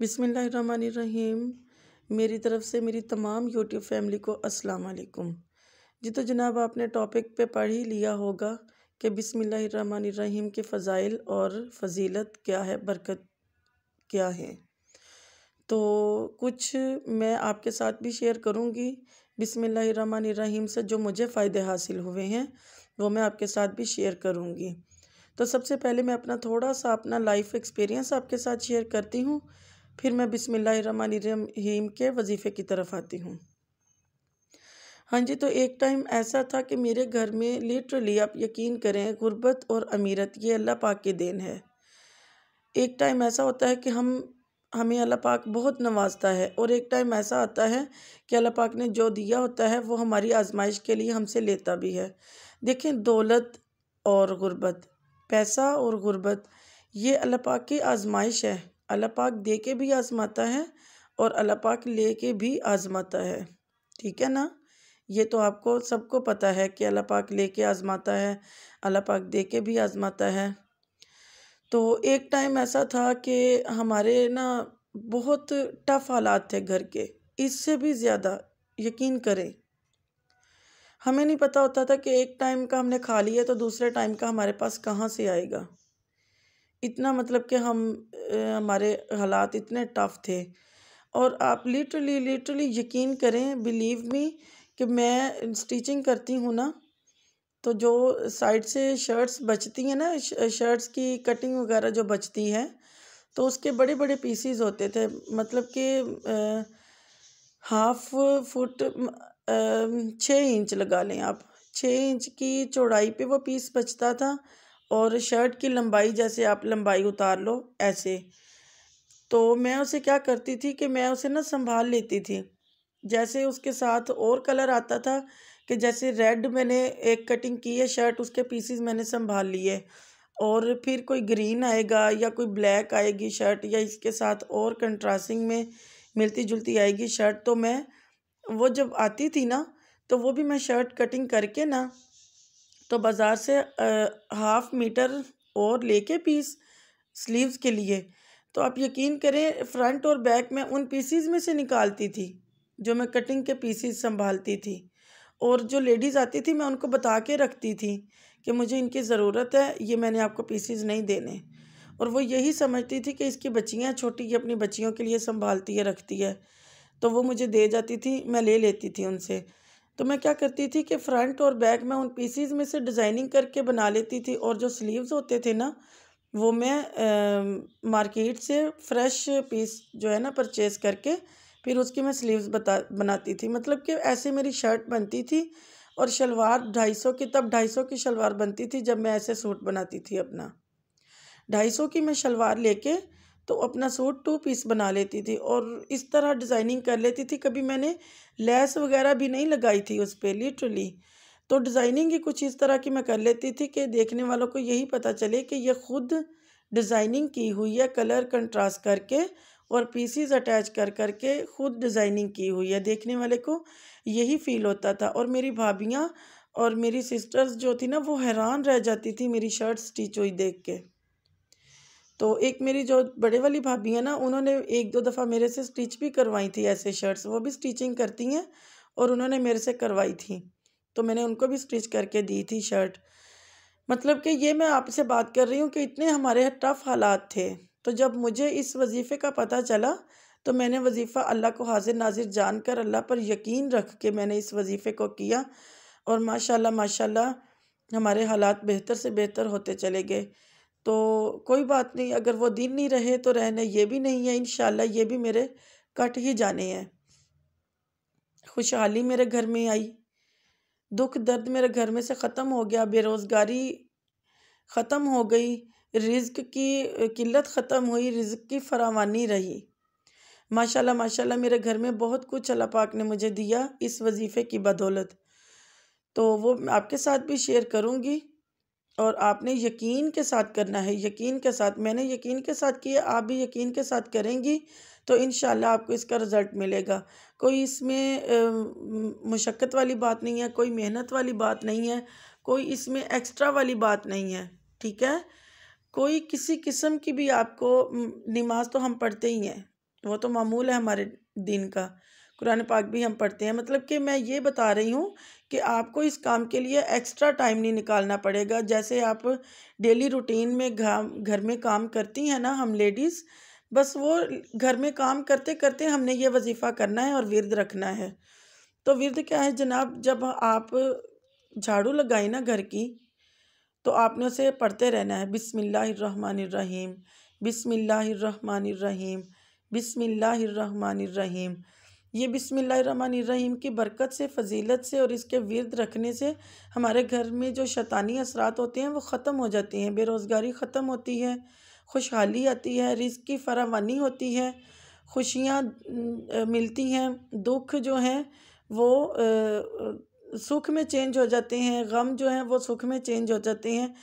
बिसमीम मेरी तरफ़ से मेरी तमाम यूट्यूब फैमिली को अस्सलाम वालेकुम जी तो जनाब आपने टॉपिक पे पढ़ ही लिया होगा कि बिसमीम के फ़ज़ाइल और फजीलत क्या है बरकत क्या है तो कुछ मैं आपके साथ भी शेयर करूँगी बिसमीम से जो मुझे फ़ायदे हासिल हुए हैं वो मैं आपके साथ भी शेयर करूँगी तो सबसे पहले मैं अपना थोड़ा सा अपना लाइफ एक्सपीरियंस आपके साथ शेयर करती हूँ फिर मैं बिसमीम के वजीफ़े की तरफ आती हूँ हाँ जी तो एक टाइम ऐसा था कि मेरे घर में लिटरली आप यकीन करें गुर्बत और अमीरत ये अल्लाह पाक के देन है एक टाइम ऐसा होता है कि हम हमें अल्लाह पाक बहुत नवाजता है और एक टाइम ऐसा आता है कि अल्लाह पाक ने जो दिया होता है वो हमारी आजमाइश के लिए हमसे लेता भी है देखें दौलत और गुर्बत पैसा और गुर्बत ये अल्लाह पाक की आजमाइश है अल्लाह पाक दे के भी आजमाता है और अल्लाह पाक ले के भी आजमाता है ठीक है ना ये तो आपको सबको पता है कि अल्लाह पाक ले के आजमाता है अल्लाह पाक दे के भी आजमाता है तो एक टाइम ऐसा था कि हमारे ना बहुत टफ हालात थे घर के इससे भी ज़्यादा यकीन करें हमें नहीं पता होता था कि एक टाइम का हमने खा लिया तो दूसरे टाइम का हमारे पास कहाँ से आएगा इतना मतलब कि हम हमारे हालात इतने टफ़ थे और आप लिटरली लिटरली यकीन करें बिलीव मी कि मैं स्टिचिंग करती हूँ ना तो जो साइड से शर्ट्स बचती हैं ना शर्ट्स की कटिंग वगैरह जो बचती है तो उसके बड़े बड़े पीसीज होते थे मतलब कि हाफ फुट छः इंच लगा लें आप छः इंच की चौड़ाई पे वो पीस बचता था और शर्ट की लंबाई जैसे आप लंबाई उतार लो ऐसे तो मैं उसे क्या करती थी कि मैं उसे ना संभाल लेती थी जैसे उसके साथ और कलर आता था कि जैसे रेड मैंने एक कटिंग की है शर्ट उसके पीसीज मैंने संभाल लिए और फिर कोई ग्रीन आएगा या कोई ब्लैक आएगी शर्ट या इसके साथ और कंट्रास्टिंग में मिलती जुलती आएगी शर्ट तो मैं वो जब आती थी ना तो वो भी मैं शर्ट कटिंग करके ना तो बाज़ार से हाफ़ मीटर और लेके पीस स्लीव्स के लिए तो आप यकीन करें फ्रंट और बैक में उन पीसीज में से निकालती थी जो मैं कटिंग के पीसीज संभालती थी और जो लेडीज़ आती थी मैं उनको बता के रखती थी कि मुझे इनकी ज़रूरत है ये मैंने आपको पीसीज नहीं देने और वो यही समझती थी कि इसकी बच्चियाँ छोटी ये अपनी बच्चियों के लिए संभालती है रखती है तो वो मुझे दे जाती थी मैं ले लेती थी उनसे तो मैं क्या करती थी कि फ्रंट और बैक मैं उन पीसीज में से डिज़ाइनिंग करके बना लेती थी और जो स्लीव्स होते थे ना वो मैं आ, मार्केट से फ्रेश पीस जो है ना परचेज़ करके फिर उसकी मैं स्लीव्स बता बनाती थी मतलब कि ऐसे मेरी शर्ट बनती थी और शलवार ढाई सौ की तब ढाई सौ की शलवार बनती थी जब मैं ऐसे सूट बनाती थी अपना ढाई सौ की मैं शलवार लेके तो अपना सूट टू पीस बना लेती थी और इस तरह डिज़ाइनिंग कर लेती थी कभी मैंने लेस वगैरह भी नहीं लगाई थी उस पर लिटरली तो डिज़ाइनिंग ही कुछ इस तरह की मैं कर लेती थी कि देखने वालों को यही पता चले कि यह ख़ुद डिज़ाइनिंग की हुई है कलर कंट्रास्ट करके और पीसीज अटैच कर कर के ख़ुद डिज़ाइनिंग की हुई है देखने वाले को यही फ़ील होता था और मेरी भाभियाँ और मेरी सिस्टर्स जो थी ना वो हैरान रह जाती थी मेरी शर्ट स्टिच हुई देख के तो एक मेरी जो बड़े वाली भाभी है ना उन्होंने एक दो दफ़ा मेरे से स्टिच भी करवाई थी ऐसे शर्ट्स वो भी स्टिचिंग करती हैं और उन्होंने मेरे से करवाई थी तो मैंने उनको भी स्टिच करके दी थी शर्ट मतलब कि ये मैं आपसे बात कर रही हूँ कि इतने हमारे टफ़ हालात थे तो जब मुझे इस वजीफ़े का पता चला तो मैंने वजीफ़ा अल्लाह को हाजिर नाजिर जान कर अल्लाह पर यकीन रख के मैंने इस वजीफ़े को किया और माशाल्लाह माशाल्लाह हमारे हालात बेहतर से बेहतर होते चले गए तो कोई बात नहीं अगर वो दिन नहीं रहे तो रहने ये भी नहीं है इन ये भी मेरे कट ही जाने हैं खुशहाली मेरे घर में आई दुख दर्द मेरे घर में से ख़त्म हो गया बेरोज़गारी ख़त्म हो गई रिज्क की किल्लत ख़त्म हुई रिज्क की फरावानी रही माशाल्लाह माशाल्लाह मेरे घर में बहुत कुछ अल्लाह पाक ने मुझे दिया इस वजीफ़े की बदौलत तो वो आपके साथ भी शेयर करूँगी और आपने यकीन के साथ करना है यकीन के साथ मैंने यकीन के साथ किया आप भी यकीन के साथ करेंगी तो इन आपको इसका रिज़ल्ट मिलेगा कोई इसमें मशक्क़त वाली बात नहीं है कोई मेहनत वाली बात नहीं है कोई इसमें एक्स्ट्रा वाली बात नहीं है ठीक है कोई किसी किस्म की भी आपको नमाज तो हम पढ़ते ही हैं वो तो मामूल है हमारे दिन का कुरान पाक भी हम पढ़ते हैं मतलब कि मैं ये बता रही हूँ कि आपको इस काम के लिए एक्स्ट्रा टाइम नहीं निकालना पड़ेगा जैसे आप डेली रूटीन में घर में काम करती हैं ना हम लेडीज़ बस वो घर में काम करते करते हमने ये वजीफ़ा करना है और विरद रखना है तो विरद क्या है जनाब जब आप झाड़ू लगाए ना घर की तो आपने उसे पढ़ते रहना है बिसमिल्लाम बिसमिल्लाम बिसमिल्लाम ये बिसमीम की बरकत से फजीलत से और इसके विरद रखने से हमारे घर में जो शैतानी असरात होते हैं वो ख़त्म हो जाते हैं बेरोज़गारी ख़त्म होती है खुशहाली आती है रिस्क की फरावानी होती है खुशियाँ मिलती हैं दुख जो हैं वो सुख में चेंज हो जाते हैं गम जो हैं वो सुख में चेंज हो जाते हैं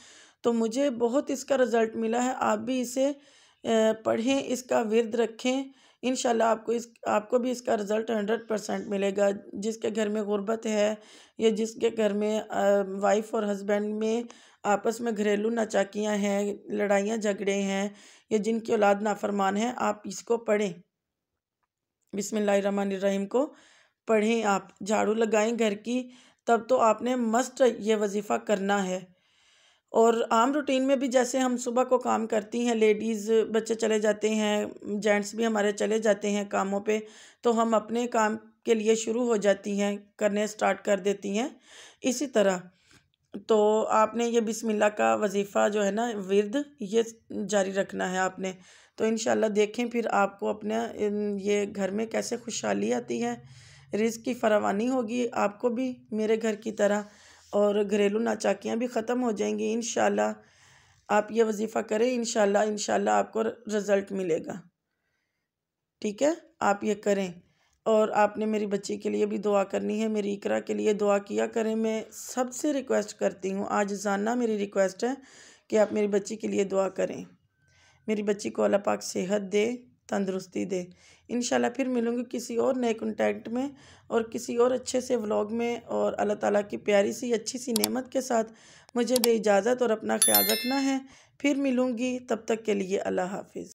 तो मुझे बहुत इसका रिज़ल्ट मिला है आप भी इसे पढ़ें इसका विरद रखें इन आपको इस आपको भी इसका रिज़ल्ट हंड्रेड परसेंट मिलेगा जिसके घर में गुर्बत है या जिसके घर में वाइफ़ और हस्बैंड में आपस में घरेलू नाचाकियाँ हैं लड़ाइयाँ झगड़े हैं या जिनकी औलाद नाफरमान है आप इसको पढ़ें बिसमीम को पढ़ें आप झाड़ू लगाएं घर की तब तो आपने मस्ट ये वजीफ़ा करना है और आम रूटीन में भी जैसे हम सुबह को काम करती हैं लेडीज़ बच्चे चले जाते हैं जेंट्स भी हमारे चले जाते हैं कामों पे तो हम अपने काम के लिए शुरू हो जाती हैं करने स्टार्ट कर देती हैं इसी तरह तो आपने ये बिस्मिल्लाह का वजीफ़ा जो है ना विरद ये जारी रखना है आपने तो इन देखें फिर आपको अपने ये घर में कैसे खुशहाली आती है रिज़ की फरावानी होगी आपको भी मेरे घर की तरह और घरेलू नाचाकियाँ भी ख़त्म हो जाएंगी इन आप ये वजीफ़ा करें इन शाह आपको रिज़ल्ट मिलेगा ठीक है आप ये करें और आपने मेरी बच्ची के लिए भी दुआ करनी है मेरी इकरा के लिए दुआ किया करें मैं सबसे रिक्वेस्ट करती हूँ आज जानना मेरी रिक्वेस्ट है कि आप मेरी बच्ची के लिए दुआ करें मेरी बच्ची को अल्लाह पाक सेहत दे तंदुरुस्ती दे इन फिर मिलूँगी किसी और नए कंटेंट में और किसी और अच्छे से व्लॉग में और अल्लाह ताला की प्यारी सी अच्छी सी नेमत के साथ मुझे दे इजाज़त और अपना ख्याल रखना है फिर मिलूँगी तब तक के लिए अल्लाह हाफिज़